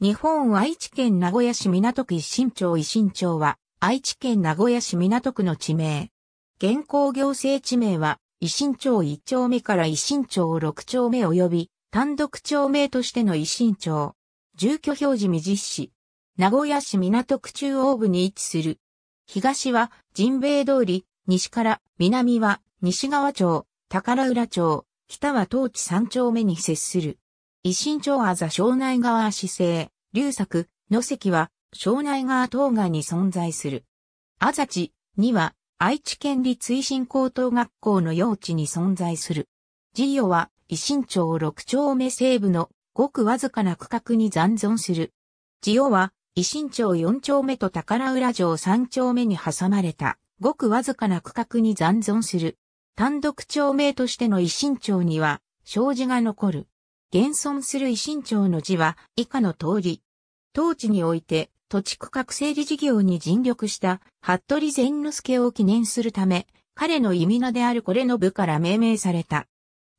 日本愛知県名古屋市港区一新町一新町は、愛知県名古屋市港区の地名。現行行政地名は、一新町一丁目から一新町六丁目及び、単独町名としての一新町。住居表示未実施。名古屋市港区中央部に位置する。東は人米通り、西から南は西川町、宝浦町、北は東地三丁目に接する。維新町あざ庄内川市政。龍作、野関は、庄内川東岸に存在する。あざちには、愛知県立推進高等学校の用地に存在する。事業は、維新町6丁目西部のごくわずかな区画に残存する。事業は、維新町4丁目と宝浦城3丁目に挟まれた、ごくわずかな区画に残存する。単独町名としての維新町には、障子が残る。現存する維新町の字は、以下の通り、当地において土地区画整理事業に尽力した服部善之助を記念するため、彼の意味名であるこれの部から命名された。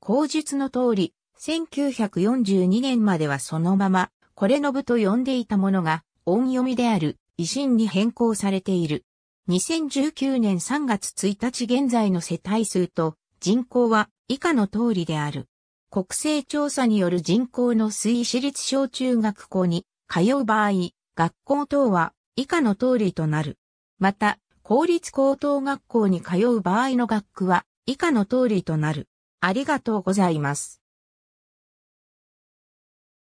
口述の通り、1942年まではそのまま、これの部と呼んでいたものが、音読みである、維新に変更されている。2019年3月1日現在の世帯数と人口は以下の通りである。国勢調査による人口の推移私立小中学校に通う場合、学校等は以下の通りとなる。また、公立高等学校に通う場合の学区は以下の通りとなる。ありがとうございます。